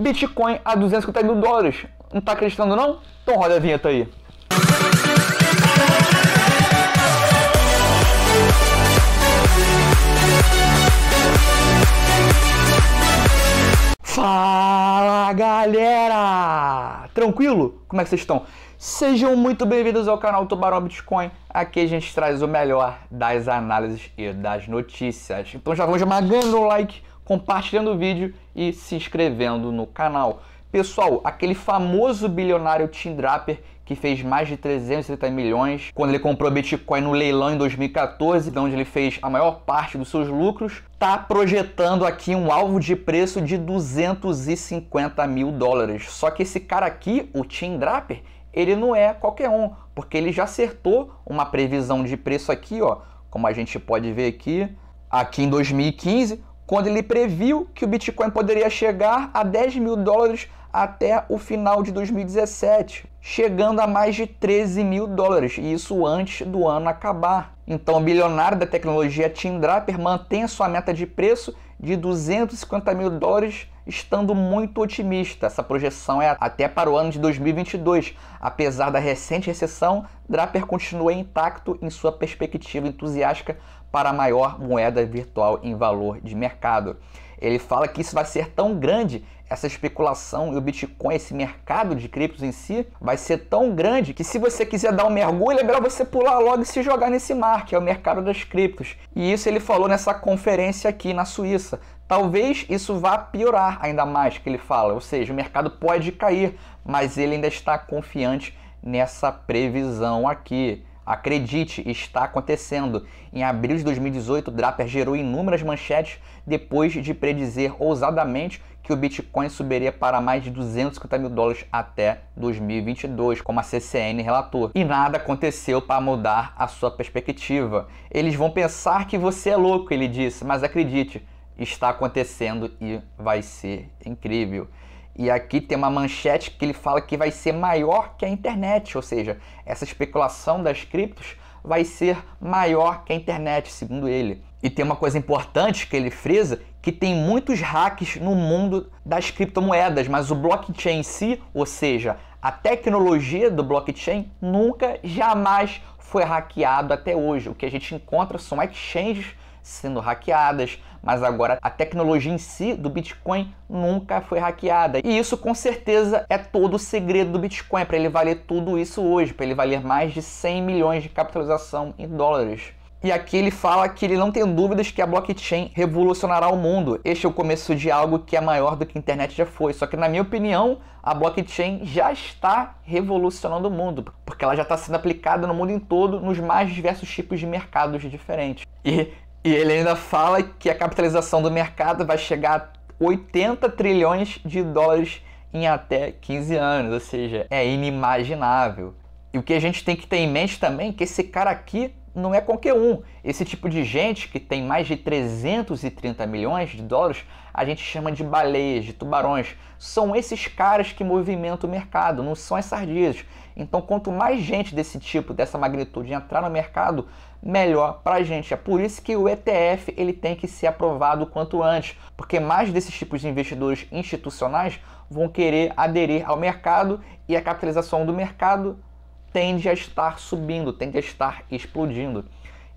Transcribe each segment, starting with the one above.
Bitcoin a 250 mil dólares. Não está acreditando não? Então roda a vinheta aí. Fala galera! Tranquilo? Como é que vocês estão? Sejam muito bem-vindos ao canal Tubarão Bitcoin. Aqui a gente traz o melhor das análises e das notícias. Então já vamos magando o like compartilhando o vídeo e se inscrevendo no canal. Pessoal, aquele famoso bilionário Tim Draper que fez mais de 330 milhões quando ele comprou Bitcoin no leilão em 2014, onde ele fez a maior parte dos seus lucros, está projetando aqui um alvo de preço de 250 mil dólares. Só que esse cara aqui, o Tim Draper, ele não é qualquer um, porque ele já acertou uma previsão de preço aqui, ó, como a gente pode ver aqui, aqui em 2015 quando ele previu que o Bitcoin poderia chegar a 10 mil dólares até o final de 2017, chegando a mais de 13 mil dólares, e isso antes do ano acabar. Então, o bilionário da tecnologia Tim Draper mantém sua meta de preço de 250 mil dólares, estando muito otimista. Essa projeção é até para o ano de 2022. Apesar da recente recessão, Draper continua intacto em sua perspectiva entusiástica para a maior moeda virtual em valor de mercado. Ele fala que isso vai ser tão grande, essa especulação e o Bitcoin, esse mercado de criptos em si, vai ser tão grande que se você quiser dar um mergulho, é melhor você pular logo e se jogar nesse mar, que é o mercado das criptos. E isso ele falou nessa conferência aqui na Suíça. Talvez isso vá piorar ainda mais, que ele fala, ou seja, o mercado pode cair, mas ele ainda está confiante nessa previsão aqui. Acredite, está acontecendo. Em abril de 2018, Draper gerou inúmeras manchetes depois de predizer ousadamente que o Bitcoin subiria para mais de 250 mil dólares até 2022, como a CCN relatou. E nada aconteceu para mudar a sua perspectiva. Eles vão pensar que você é louco, ele disse, mas acredite, está acontecendo e vai ser incrível. E aqui tem uma manchete que ele fala que vai ser maior que a internet, ou seja, essa especulação das criptos vai ser maior que a internet, segundo ele. E tem uma coisa importante que ele frisa, que tem muitos hacks no mundo das criptomoedas, mas o blockchain em si, ou seja, a tecnologia do blockchain nunca jamais foi hackeado até hoje. O que a gente encontra são exchanges sendo hackeadas, mas agora a tecnologia em si do Bitcoin nunca foi hackeada. E isso com certeza é todo o segredo do Bitcoin para ele valer tudo isso hoje, para ele valer mais de 100 milhões de capitalização em dólares. E aqui ele fala que ele não tem dúvidas que a blockchain revolucionará o mundo. Este é o começo de algo que é maior do que a internet já foi. Só que, na minha opinião, a blockchain já está revolucionando o mundo, porque ela já está sendo aplicada no mundo em todo, nos mais diversos tipos de mercados diferentes. E e ele ainda fala que a capitalização do mercado vai chegar a 80 trilhões de dólares em até 15 anos, ou seja, é inimaginável. E o que a gente tem que ter em mente também é que esse cara aqui não é qualquer um. Esse tipo de gente que tem mais de 330 milhões de dólares, a gente chama de baleias, de tubarões. São esses caras que movimentam o mercado, não são as sardinhas. Então, quanto mais gente desse tipo, dessa magnitude entrar no mercado, melhor para a gente. É por isso que o ETF ele tem que ser aprovado quanto antes, porque mais desses tipos de investidores institucionais vão querer aderir ao mercado e a capitalização do mercado tende a estar subindo, tende a estar explodindo.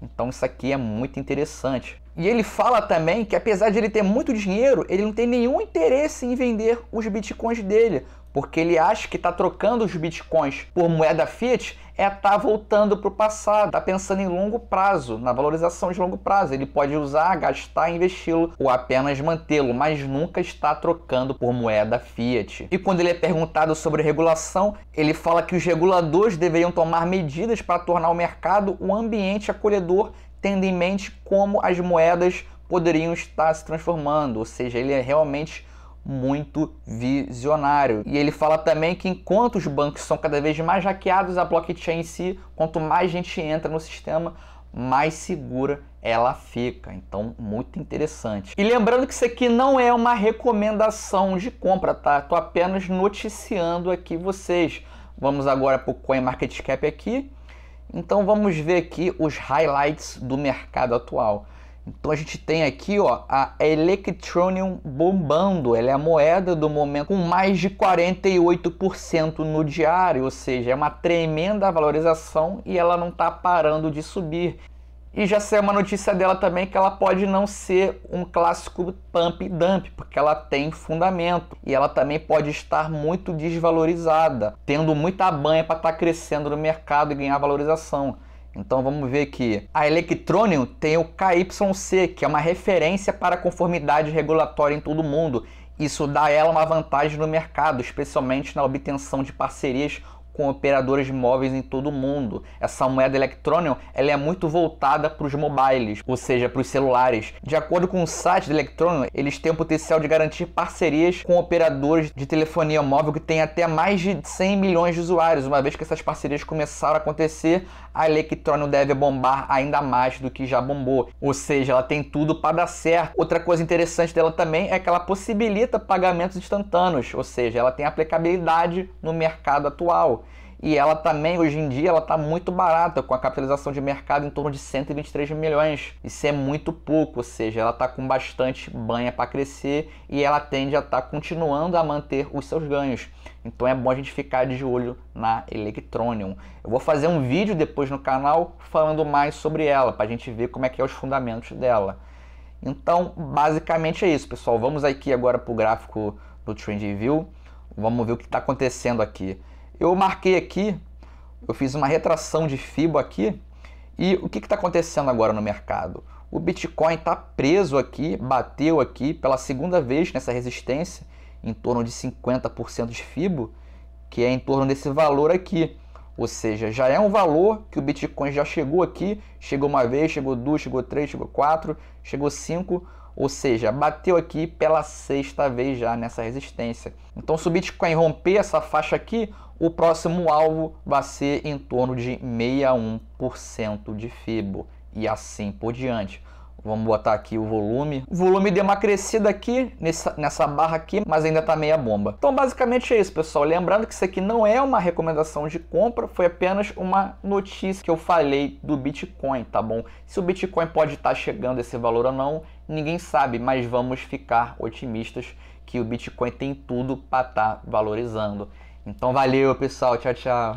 Então isso aqui é muito interessante. E ele fala também que apesar de ele ter muito dinheiro, ele não tem nenhum interesse em vender os bitcoins dele, porque ele acha que está trocando os bitcoins por moeda fiat é estar tá voltando para o passado, está pensando em longo prazo, na valorização de longo prazo. Ele pode usar, gastar, investi-lo ou apenas mantê-lo, mas nunca está trocando por moeda fiat. E quando ele é perguntado sobre regulação, ele fala que os reguladores deveriam tomar medidas para tornar o mercado um ambiente acolhedor, tendo em mente como as moedas poderiam estar se transformando, ou seja, ele é realmente muito visionário. E ele fala também que enquanto os bancos são cada vez mais hackeados, a blockchain em si, quanto mais gente entra no sistema, mais segura ela fica. Então, muito interessante. E lembrando que isso aqui não é uma recomendação de compra, tá? Estou apenas noticiando aqui vocês. Vamos agora para o CoinMarketCap aqui. Então, vamos ver aqui os highlights do mercado atual. Então a gente tem aqui ó, a Electronium bombando, ela é a moeda do momento com mais de 48% no diário, ou seja, é uma tremenda valorização e ela não está parando de subir. E já saiu uma notícia dela também que ela pode não ser um clássico pump dump, porque ela tem fundamento e ela também pode estar muito desvalorizada, tendo muita banha para estar tá crescendo no mercado e ganhar valorização. Então vamos ver que a Electronium tem o KYC, que é uma referência para conformidade regulatória em todo o mundo. Isso dá a ela uma vantagem no mercado, especialmente na obtenção de parcerias com operadoras de móveis em todo o mundo. Essa moeda Electronium ela é muito voltada para os mobiles, ou seja, para os celulares. De acordo com o site da Electronium, eles têm o potencial de garantir parcerias com operadores de telefonia móvel que têm até mais de 100 milhões de usuários. Uma vez que essas parcerias começaram a acontecer, a Electronium deve bombar ainda mais do que já bombou. Ou seja, ela tem tudo para dar certo. Outra coisa interessante dela também é que ela possibilita pagamentos instantâneos, ou seja, ela tem aplicabilidade no mercado atual. E ela também, hoje em dia, ela está muito barata, com a capitalização de mercado em torno de 123 milhões. Isso é muito pouco, ou seja, ela está com bastante banha para crescer e ela tende a estar tá continuando a manter os seus ganhos. Então é bom a gente ficar de olho na Electronium. Eu vou fazer um vídeo depois no canal falando mais sobre ela, para a gente ver como é que é os fundamentos dela. Então, basicamente é isso, pessoal. Vamos aqui agora para o gráfico do Trend View. Vamos ver o que está acontecendo aqui. Eu marquei aqui, eu fiz uma retração de FIBO aqui. E o que está acontecendo agora no mercado? O Bitcoin está preso aqui, bateu aqui pela segunda vez nessa resistência, em torno de 50% de FIBO, que é em torno desse valor aqui. Ou seja, já é um valor que o Bitcoin já chegou aqui, chegou uma vez, chegou duas, chegou três, chegou quatro, chegou cinco ou seja, bateu aqui pela sexta vez já nessa resistência. Então, se o Bitcoin romper essa faixa aqui, o próximo alvo vai ser em torno de 61% de FIBO e assim por diante. Vamos botar aqui o volume. O volume deu uma crescida aqui, nessa, nessa barra aqui, mas ainda tá meia bomba. Então basicamente é isso, pessoal. Lembrando que isso aqui não é uma recomendação de compra, foi apenas uma notícia que eu falei do Bitcoin, tá bom? Se o Bitcoin pode estar tá chegando esse valor ou não, ninguém sabe, mas vamos ficar otimistas que o Bitcoin tem tudo para estar tá valorizando. Então valeu, pessoal. Tchau, tchau.